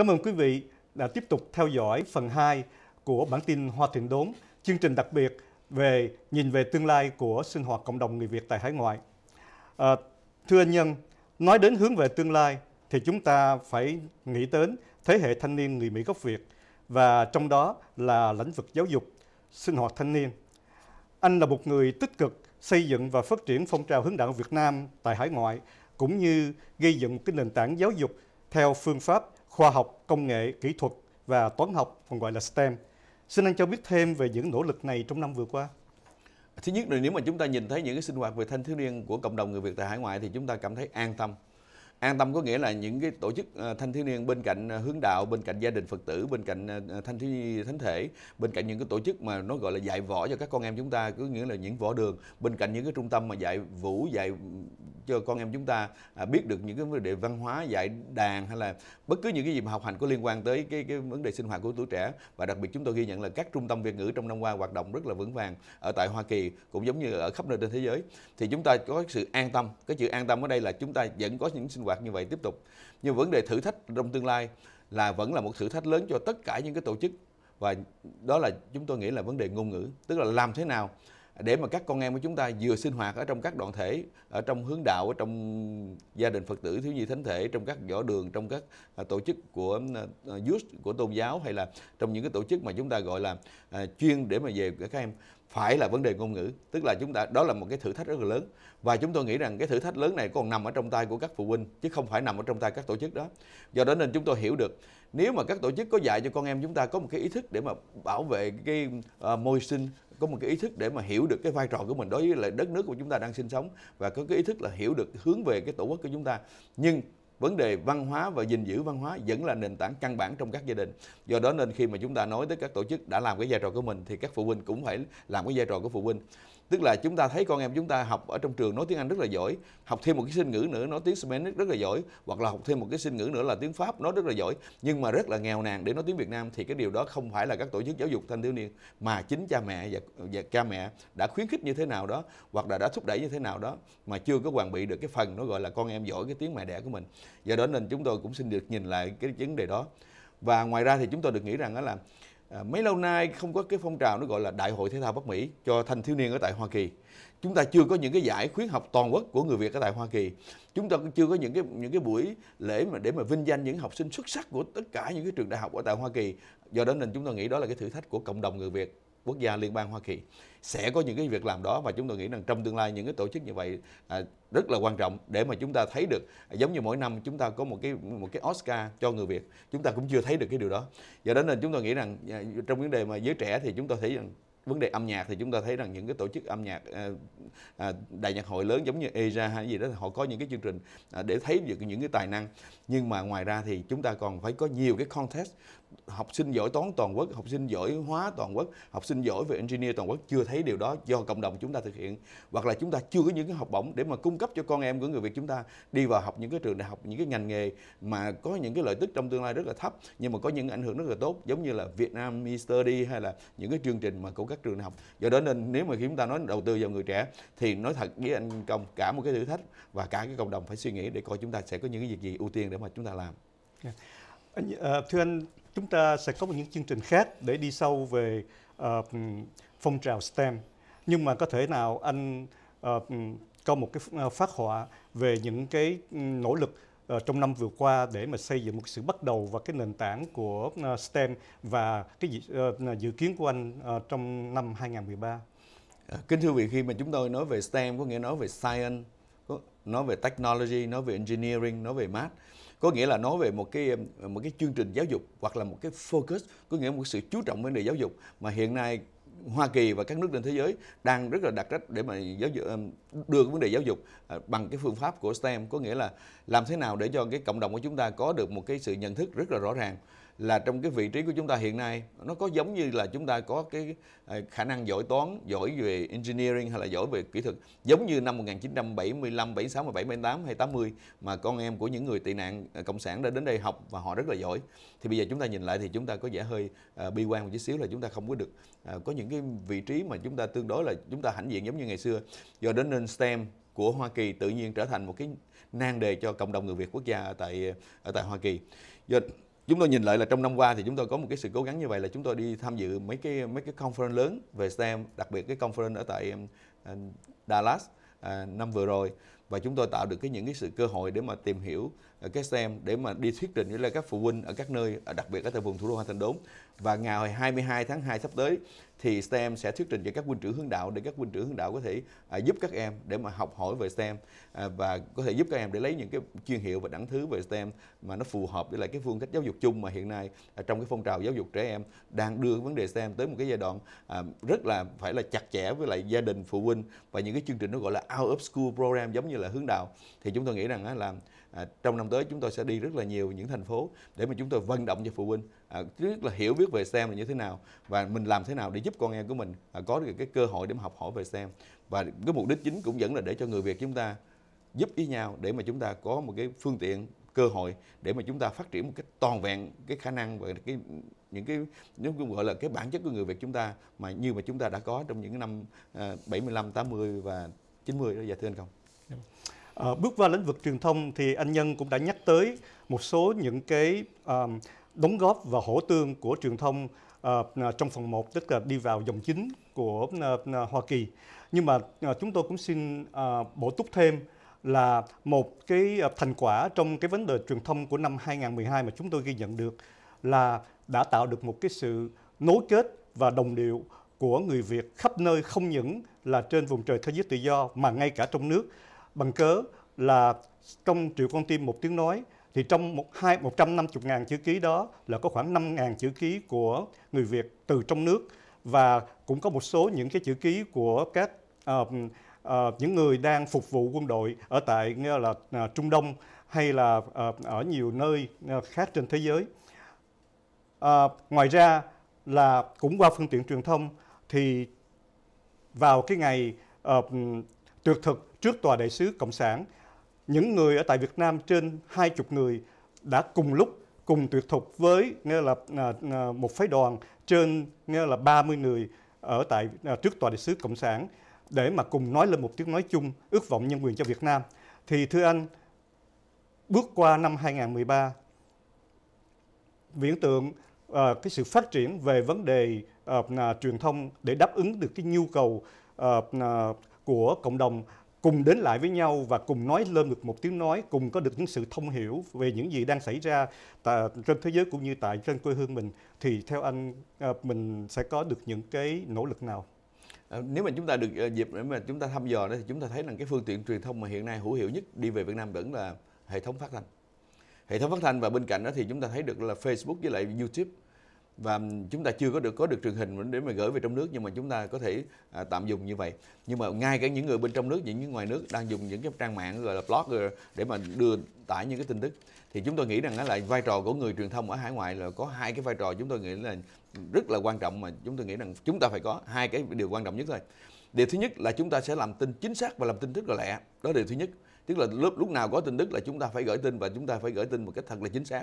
Cảm ơn quý vị đã tiếp tục theo dõi phần 2 của bản tin Hoa Thượng Đốn, chương trình đặc biệt về nhìn về tương lai của sinh hoạt cộng đồng người Việt tại hải ngoại. À, thưa anh Nhân, nói đến hướng về tương lai thì chúng ta phải nghĩ đến thế hệ thanh niên người Mỹ gốc Việt và trong đó là lĩnh vực giáo dục, sinh hoạt thanh niên. Anh là một người tích cực xây dựng và phát triển phong trào hướng đạo Việt Nam tại hải ngoại cũng như gây dựng cái nền tảng giáo dục theo phương pháp khoa học, công nghệ, kỹ thuật và toán học, còn gọi là STEM. Xin anh cho biết thêm về những nỗ lực này trong năm vừa qua. Thứ nhất là nếu mà chúng ta nhìn thấy những cái sinh hoạt về thanh thiếu niên của cộng đồng người Việt tại hải ngoại thì chúng ta cảm thấy an tâm. An tâm có nghĩa là những cái tổ chức ờ, thanh thiếu niên bên cạnh ờ, hướng đạo, bên cạnh gia đình Phật tử, bên cạnh ờ, thanh thiếu thánh thể, bên cạnh những cái tổ chức mà nó gọi là dạy võ cho các con em chúng ta, có nghĩa là những võ đường, bên cạnh những cái trung tâm mà dạy vũ, dạy cho con em chúng ta à, biết được những cái vấn đề văn hóa dạy đàn hay là bất cứ những cái gì mà học hành có liên quan tới cái, cái vấn đề sinh hoạt của tuổi trẻ và đặc biệt chúng tôi ghi nhận là các trung tâm Việt ngữ trong năm qua hoạt động rất là vững vàng ở tại Hoa Kỳ cũng giống như ở khắp nơi trên thế giới thì chúng ta có sự an tâm cái chữ an tâm ở đây là chúng ta vẫn có những sinh hoạt như vậy tiếp tục nhưng vấn đề thử thách trong tương lai là vẫn là một thử thách lớn cho tất cả những cái tổ chức và đó là chúng tôi nghĩ là vấn đề ngôn ngữ tức là làm thế nào để mà các con em của chúng ta vừa sinh hoạt ở trong các đoàn thể ở trong hướng đạo ở trong gia đình phật tử thiếu nhi thánh thể trong các võ đường trong các à, tổ chức của à, à, youth của tôn giáo hay là trong những cái tổ chức mà chúng ta gọi là chuyên để mà về các em phải là vấn đề ngôn ngữ tức là chúng ta đó là một cái thử thách rất là lớn và chúng tôi nghĩ rằng cái thử thách lớn này còn nằm ở trong tay của các phụ huynh chứ không phải nằm ở trong tay các tổ chức đó do đó nên chúng tôi hiểu được nếu mà các tổ chức có dạy cho con em chúng ta có một cái ý thức để mà bảo vệ cái uh, môi sinh có một cái ý thức để mà hiểu được cái vai trò của mình đối với lại đất nước của chúng ta đang sinh sống và có cái ý thức là hiểu được hướng về cái tổ quốc của chúng ta nhưng vấn đề văn hóa và gìn giữ văn hóa vẫn là nền tảng căn bản trong các gia đình do đó nên khi mà chúng ta nói tới các tổ chức đã làm cái vai trò của mình thì các phụ huynh cũng phải làm cái vai trò của phụ huynh tức là chúng ta thấy con em chúng ta học ở trong trường nói tiếng Anh rất là giỏi học thêm một cái sinh ngữ nữa nói tiếng Spanish rất là giỏi hoặc là học thêm một cái sinh ngữ nữa là tiếng Pháp nói rất là giỏi nhưng mà rất là nghèo nàn để nói tiếng Việt Nam thì cái điều đó không phải là các tổ chức giáo dục thanh thiếu niên mà chính cha mẹ và, và cha mẹ đã khuyến khích như thế nào đó hoặc là đã thúc đẩy như thế nào đó mà chưa có hoàn bị được cái phần nó gọi là con em giỏi cái tiếng mẹ đẻ của mình do đó nên chúng tôi cũng xin được nhìn lại cái vấn đề đó và ngoài ra thì chúng tôi được nghĩ rằng đó là À, mấy lâu nay không có cái phong trào nó gọi là đại hội thể thao Bắc Mỹ cho thanh thiếu niên ở tại Hoa Kỳ chúng ta chưa có những cái giải khuyến học toàn quốc của người Việt ở tại Hoa Kỳ chúng ta chưa có những cái những cái buổi lễ mà để mà vinh danh những học sinh xuất sắc của tất cả những cái trường đại học ở tại Hoa Kỳ do đó nên chúng ta nghĩ đó là cái thử thách của cộng đồng người Việt quốc gia liên bang Hoa Kỳ sẽ có những cái việc làm đó và chúng tôi nghĩ rằng trong tương lai những cái tổ chức như vậy à, rất là quan trọng để mà chúng ta thấy được à, giống như mỗi năm chúng ta có một cái một cái Oscar cho người Việt chúng ta cũng chưa thấy được cái điều đó do đó nên chúng tôi nghĩ rằng à, trong vấn đề mà giới trẻ thì chúng tôi thấy rằng vấn đề âm nhạc thì chúng ta thấy rằng những cái tổ chức âm nhạc à, à đại nhạc hội lớn giống như Eja hay gì đó họ có những cái chương trình à, để thấy được những cái tài năng nhưng mà ngoài ra thì chúng ta còn phải có nhiều cái contest học sinh giỏi toán toàn quốc, học sinh giỏi hóa toàn quốc, học sinh giỏi về engineer toàn quốc chưa thấy điều đó do cộng đồng chúng ta thực hiện hoặc là chúng ta chưa có những cái học bổng để mà cung cấp cho con em của người Việt chúng ta đi vào học những cái trường đại học, những cái ngành nghề mà có những cái lợi tức trong tương lai rất là thấp nhưng mà có những ảnh hưởng rất là tốt giống như là Vietnam Study hay là những cái chương trình mà của các trường đại học. Do đó nên nếu mà khi chúng ta nói đầu tư vào người trẻ thì nói thật với anh Công cả một cái thử thách và cả cái cộng đồng phải suy nghĩ để coi chúng ta sẽ có những cái việc gì ưu tiên để mà chúng ta làm. Yeah. Dạ. Ờ, thưa anh, chúng ta sẽ có những chương trình khác để đi sâu về uh, phong trào STEM. Nhưng mà có thể nào anh uh, có một cái ờ, phát họa về những cái ừ, nỗ lực uh, trong năm vừa qua để mà xây dựng một sự bắt đầu và cái nền tảng của uh, STEM và cái dự, uh, dự kiến của anh uh, trong năm 2013? Kính thưa quý vị, khi mà chúng tôi nói về STEM có nghĩa nói về science, nói về technology, nói về engineering, nói về math có nghĩa là nói về một cái một cái chương trình giáo dục hoặc là một cái focus có nghĩa là một sự chú trọng vấn đề giáo dục mà hiện nay Hoa Kỳ và các nước trên thế giới đang rất là đặt cách để mà giáo dục đưa cái vấn đề giáo dục à, bằng cái phương pháp của STEM có nghĩa là làm thế nào để cho cái cộng đồng của chúng ta có được một cái sự nhận thức rất là rõ ràng là trong cái vị trí của chúng ta hiện nay nó có giống như là chúng ta có cái à, khả năng giỏi toán, giỏi về engineering hay là giỏi về kỹ thuật giống như năm 1975, 76, 77, 78 hay 80 mà con em của những người tị nạn à, cộng sản đã đến đây học và họ rất là giỏi. Thì bây giờ chúng ta nhìn lại thì chúng ta có vẻ hơi à, bi quan một chút xíu là chúng ta không có được có những cái vị trí mà chúng ta tương đối là chúng ta hãnh diện giống như ngày xưa. Do đến nên STEM của Hoa Kỳ tự nhiên trở thành một cái nan đề cho cộng đồng người Việt quốc gia tại ở tại Hoa Kỳ. Do chúng tôi nhìn lại là trong năm qua thì chúng tôi có một cái sự cố gắng như vậy là chúng tôi đi tham dự mấy cái mấy cái conference lớn về STEM đặc biệt cái conference ở tại ờ, Dallas ờ, năm vừa rồi và chúng tôi tạo được cái những cái sự cơ hội để mà tìm hiểu ờ, các STEM để mà đi thuyết trình với lại các phụ huynh ở các nơi ờ, đặc biệt ở tại vùng thủ đô Hoa Thành Đốn và ngày 22 tháng 2 sắp tới thì STEM sẽ thuyết trình cho các huynh trưởng hướng đạo để các huynh trưởng hướng đạo có thể ờ, giúp các em để mà học hỏi về STEM và có thể giúp các em để lấy những cái chuyên hiệu và đẳng thứ về STEM mà nó phù hợp với lại cái phương cách giáo dục chung mà hiện nay trong cái phong trào giáo dục trẻ em đang đưa vấn đề STEM tới một cái giai đoạn rất là phải là chặt chẽ với lại gia đình phụ huynh và những cái chương trình nó gọi là out of school program giống như là hướng đạo thì chúng tôi nghĩ rằng là à, trong năm tới chúng tôi sẽ đi rất là nhiều những thành phố để mà chúng tôi vận động cho phụ huynh rất à, là hiểu biết về STEM là như thế nào và mình làm thế nào để giúp con em của mình à, có được cái cơ hội để mà học hỏi về STEM và cái mục đích chính cũng vẫn là để cho người Việt chúng ta giúp ý nhau để mà chúng ta có một cái phương tiện cơ hội để mà chúng ta phát triển một cách toàn vẹn cái khả năng và cái những cái nếu cũng gọi là cái bản chất của người Việt chúng ta mà như mà chúng ta đã có trong những năm uh, 75, 80 và 90 đó dạ thưa anh không? À, bước vào lĩnh vực truyền thông thì anh Nhân cũng đã nhắc tới một số những cái à, đóng góp và hỗ tương của truyền thông à, trong phần 1, tức là đi vào dòng chính của à, Hoa Kỳ. Nhưng mà à, chúng tôi cũng xin à, bổ túc thêm là một cái thành quả trong cái vấn đề truyền thông của năm 2012 mà chúng tôi ghi nhận được là đã tạo được một cái sự nối kết và đồng điệu của người Việt khắp nơi không những là trên vùng trời thế giới tự do mà ngay cả trong nước bằng cớ là trong triệu con tim một tiếng nói thì trong một hai một trăm năm chục ngàn chữ ký đó là có khoảng năm ngàn chữ ký của người Việt từ trong nước và cũng có một số những cái chữ ký của các uh, uh, những người đang phục vụ quân đội ở tại như là uh, Trung Đông hay là uh, ở nhiều nơi uh, khác trên thế giới. Uh, ngoài ra là cũng qua phương tiện truyền thông thì vào cái ngày uh, tuyệt thực trước tòa đại sứ Cộng sản, những người ở tại Việt Nam trên 20 người đã cùng lúc cùng tuyệt thục với nghe là à, à, một phái đoàn trên nghe là 30 người ở tại à, trước tòa đại sứ cộng sản để mà cùng nói lên một tiếng nói chung ước vọng nhân quyền cho Việt Nam thì thưa anh bước qua năm 2013 viễn tượng uh, cái sự phát triển về vấn đề uh, truyền thông để đáp ứng được cái nhu cầu uh, của cộng đồng cùng đến lại với nhau và cùng nói lên được một tiếng nói, cùng có được những sự thông hiểu về những gì đang xảy ra tại, trên thế giới cũng như tại trên quê hương mình thì theo anh ờ, mình sẽ có được những cái nỗ lực nào? Ờ, nếu mà chúng ta được ờ, dịp để mà chúng ta thăm dò thì chúng ta thấy rằng cái phương tiện truyền thông mà hiện nay hữu hiệu nhất đi về Việt Nam vẫn là hệ thống phát thanh hệ thống phát thanh và bên cạnh đó thì chúng ta thấy được là Facebook với lại YouTube và chúng ta chưa có được có được truyền hình để mà gửi về trong nước nhưng mà chúng ta có thể à, tạm dùng như vậy nhưng mà ngay cả những người bên trong nước những người ngoài nước đang dùng những cái trang mạng gọi là blog để mà đưa tải những cái tin tức thì chúng tôi nghĩ rằng là vai trò của người truyền thông ở hải ngoại là có hai cái vai trò chúng tôi nghĩ là rất là quan trọng mà chúng tôi nghĩ rằng chúng ta phải có hai cái điều quan trọng nhất thôi điều thứ nhất là chúng ta sẽ làm tin chính xác và làm tin rất là lẹ đó là điều thứ nhất tức là lúc lúc nào có tin tức là chúng ta phải gửi tin và chúng ta phải gửi tin một cách thật là chính xác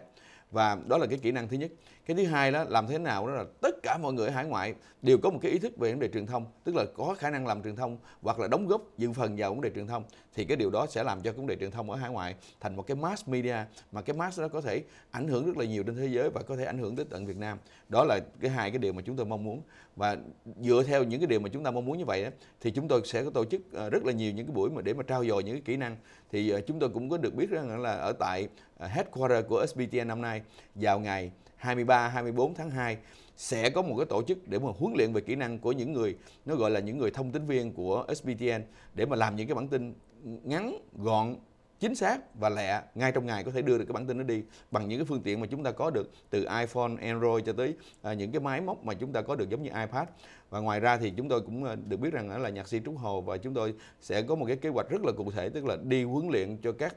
và đó là cái kỹ năng thứ nhất cái thứ hai đó làm thế nào đó là tất cả mọi người ở hải ngoại đều có một cái ý thức về vấn đề truyền thông tức là có khả năng làm truyền thông hoặc là đóng góp dự phần vào vấn đề truyền thông thì cái điều đó sẽ làm cho vấn đề truyền thông ở hải ngoại thành một cái mass media mà cái mass đó có thể ảnh hưởng rất là nhiều trên thế giới và có thể ảnh hưởng tới tận Việt Nam đó là cái hai cái điều mà chúng tôi mong muốn và dựa theo những cái điều mà chúng ta mong muốn như vậy đó, thì chúng tôi sẽ có tổ chức ờ, rất là nhiều những cái buổi mà để mà trao dồi những cái kỹ năng thì ờ, chúng tôi cũng có được biết rằng là ở tại À, headquarter của SBTN năm nay vào ngày 23 24 tháng 2 sẽ có một cái tổ chức để mà huấn luyện về kỹ năng của những người nó gọi là những người thông tin viên của SBTN để mà làm những cái bản tin ngắn gọn chính xác và lẹ ngay trong ngày có thể đưa được cái bản tin nó đi bằng những cái phương tiện mà chúng ta có được từ iPhone, Android cho tới à, những cái máy móc mà chúng ta có được giống như iPad và ngoài ra thì chúng tôi cũng à, được biết rằng là nhạc sĩ Trúc Hồ và chúng tôi sẽ có một cái kế hoạch rất là cụ thể tức là đi huấn luyện cho các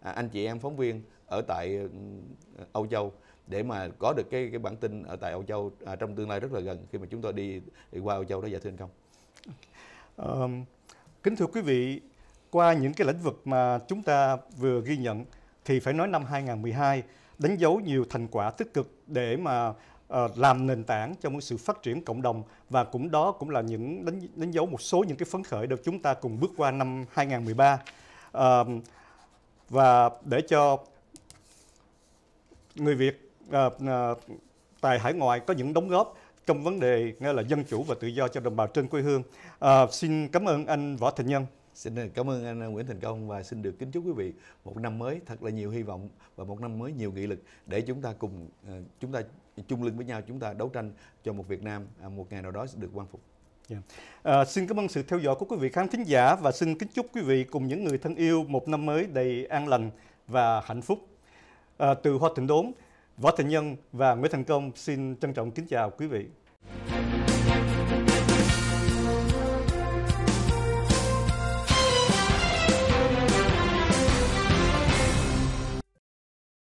À, anh chị em phóng viên ở tại ừ, Âu Châu để mà có được cái cái bản tin ở tại Âu Châu à, trong tương lai rất là gần khi mà chúng tôi đi, đi qua Âu Châu đó dạ thưa anh không Um, kính thưa quý vị, qua những cái lĩnh vực mà chúng ta vừa ghi nhận thì phải nói năm 2012 đánh dấu nhiều thành quả tích cực để mà uh, làm nền tảng cho một sự phát triển cộng đồng và cũng đó cũng là những đánh, đánh dấu một số những cái phấn khởi được chúng ta cùng bước qua năm 2013. Uh, và để cho người Việt à, à, tại hải ngoại có những đóng góp trong vấn đề nghe là dân chủ và tự do cho đồng bào trên quê hương. À, xin cảm ơn anh Võ thành Nhân. Xin cảm ơn anh Nguyễn Thành Công và xin được kính chúc quý vị một năm mới thật là nhiều hy vọng và một năm mới nhiều nghị lực để chúng ta cùng à, chúng ta chung lưng với nhau chúng ta đấu tranh cho một Việt Nam à, một ngày nào đó sẽ được quang phục. Yeah. Dạ. À, xin cảm ơn sự theo dõi của quý vị khán thính giả và xin kính chúc quý vị cùng những người thân yêu một năm mới đầy an lành và hạnh phúc. À, từ Hoa Thịnh Đốn, Võ Thành Nhân và Nguyễn Thành Công xin trân trọng kính chào quý vị.